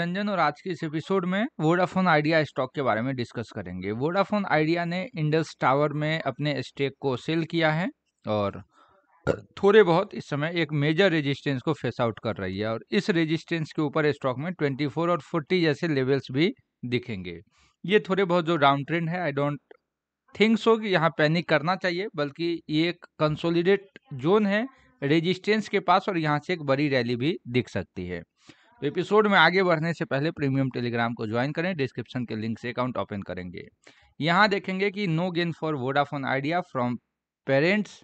रंजन और आज के इस एपिसोड में वोडाफोन आइडिया स्टॉक के बारे में डिस्कस करेंगे वोडाफोन आइडिया ने इंडस टावर में अपने स्टेक को सेल किया है और थोड़े बहुत इस समय एक मेजर रेजिस्टेंस को फेस आउट कर रही है और इस रेजिस्टेंस के ऊपर स्टॉक में 24 और 40 जैसे लेवल्स भी दिखेंगे ये थोड़े बहुत जो डाउन ट्रेंड है आई डोंट थिंक सो कि यहाँ पैनिक करना चाहिए बल्कि ये एक कंसोलिडेट जोन है रेजिस्टेंस के पास और यहाँ से एक बड़ी रैली भी दिख सकती है तो एपिसोड में आगे बढ़ने से पहले प्रीमियम टेलीग्राम को ज्वाइन करें डिस्क्रिप्शन के लिंक से अकाउंट ओपन करेंगे यहाँ देखेंगे कि no gain for Vodafone Idea from parents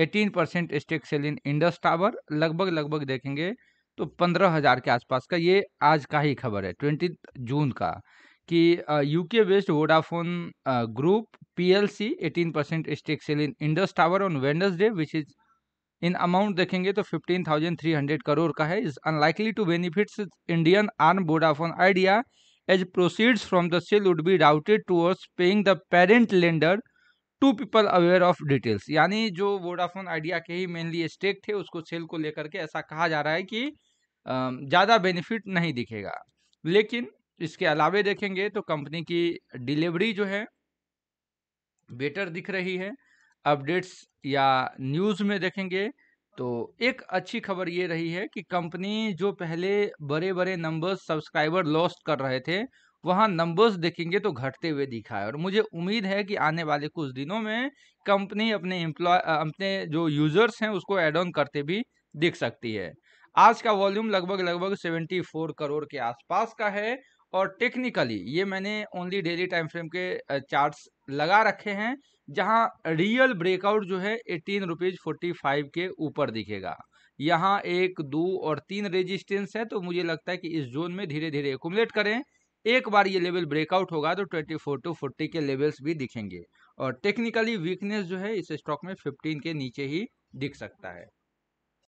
18 percent stake sale in Indus Tower लगभग लगभग देखेंगे तो पंद्रह हज़ार के आसपास का ये आज का ही खबर है ट्वेंटी जून का कि UK based Vodafone group PLC 18 percent stake sale in Indus Tower on day which is in amount देखेंगे तो 15,300 करोड़ का है is unlikely to benefits Indian arm Vodafone Idea as proceeds from the sale would be doubted towards paying the parent lender to people aware of details यानी जो Vodafone idea के ही mainly stake थे उसको cell को लेकर के ऐसा कहा जा रहा है कि ज़्यादा बेनिफिट नहीं दिखेगा लेकिन इसके अलावे देखेंगे तो कंपनी की डिलीवरी जो है बेटर दिख रही है अपडेट्स या न्यूज़ में देखेंगे तो एक अच्छी खबर ये रही है कि कंपनी जो पहले बड़े बड़े नंबर्स सब्सक्राइबर लॉस्ट कर रहे थे वहाँ नंबर्स देखेंगे तो घटते हुए दिखा है और मुझे उम्मीद है कि आने वाले कुछ दिनों में कंपनी अपने एम्प्लॉय अपने जो यूज़र्स हैं उसको एड ऑन करते भी दिख सकती है आज का वॉल्यूम लगभग लगभग 74 करोड़ के आसपास का है और टेक्निकली ये मैंने ओनली डेली टाइम फ्रेम के चार्ट्स लगा रखे हैं जहाँ रियल ब्रेकआउट जो है एटीन रुपीज़ फोर्टी फाइव के ऊपर दिखेगा यहाँ एक दो और तीन रेजिस्टेंस है तो मुझे लगता है कि इस जोन में धीरे धीरे एकुमलेट करें एक बार ये लेवल ब्रेकआउट होगा तो फोर टू फोर्टी के लेवल्स भी दिखेंगे और टेक्निकली वीकनेस जो है इस स्टॉक में फिफ्टीन के नीचे ही दिख सकता है